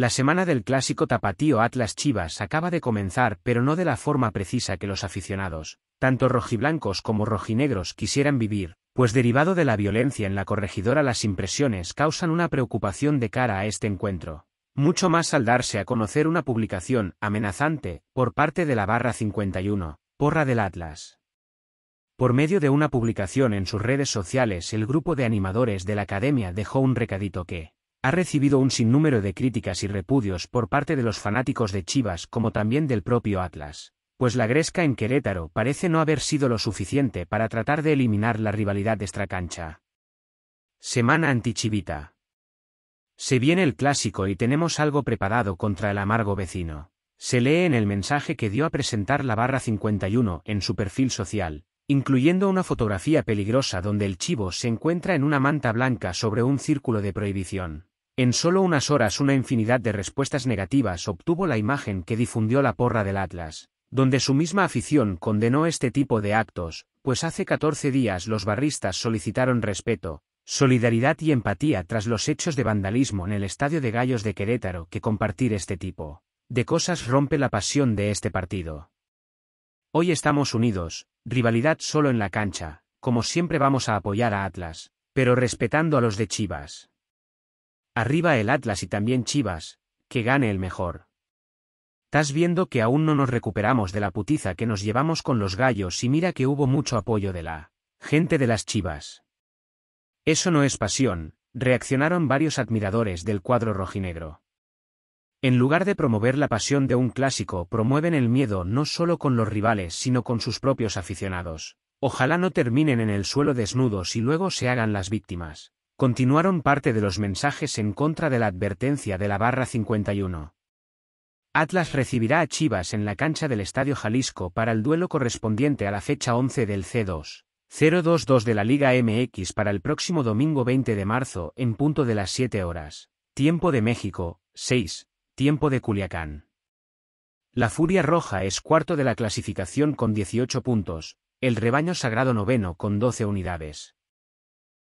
La semana del clásico tapatío Atlas Chivas acaba de comenzar, pero no de la forma precisa que los aficionados, tanto rojiblancos como rojinegros, quisieran vivir, pues derivado de la violencia en la corregidora las impresiones causan una preocupación de cara a este encuentro. Mucho más al darse a conocer una publicación amenazante por parte de la barra 51, porra del Atlas. Por medio de una publicación en sus redes sociales, el grupo de animadores de la academia dejó un recadito que ha recibido un sinnúmero de críticas y repudios por parte de los fanáticos de Chivas como también del propio Atlas, pues la gresca en Querétaro parece no haber sido lo suficiente para tratar de eliminar la rivalidad de esta cancha. Semana antichivita. Se viene el clásico y tenemos algo preparado contra el amargo vecino. Se lee en el mensaje que dio a presentar la barra 51 en su perfil social, incluyendo una fotografía peligrosa donde el chivo se encuentra en una manta blanca sobre un círculo de prohibición. En solo unas horas una infinidad de respuestas negativas obtuvo la imagen que difundió la porra del Atlas, donde su misma afición condenó este tipo de actos, pues hace 14 días los barristas solicitaron respeto, solidaridad y empatía tras los hechos de vandalismo en el Estadio de Gallos de Querétaro que compartir este tipo de cosas rompe la pasión de este partido. Hoy estamos unidos, rivalidad solo en la cancha, como siempre vamos a apoyar a Atlas, pero respetando a los de Chivas. Arriba el Atlas y también Chivas, que gane el mejor. Estás viendo que aún no nos recuperamos de la putiza que nos llevamos con los gallos y mira que hubo mucho apoyo de la gente de las Chivas. Eso no es pasión, reaccionaron varios admiradores del cuadro rojinegro. En lugar de promover la pasión de un clásico, promueven el miedo no solo con los rivales, sino con sus propios aficionados. Ojalá no terminen en el suelo desnudos y luego se hagan las víctimas continuaron parte de los mensajes en contra de la advertencia de la barra 51. Atlas recibirá a Chivas en la cancha del Estadio Jalisco para el duelo correspondiente a la fecha 11 del C2. 022 de la Liga MX para el próximo domingo 20 de marzo en punto de las 7 horas. Tiempo de México, 6. Tiempo de Culiacán. La Furia Roja es cuarto de la clasificación con 18 puntos, el rebaño sagrado noveno con 12 unidades.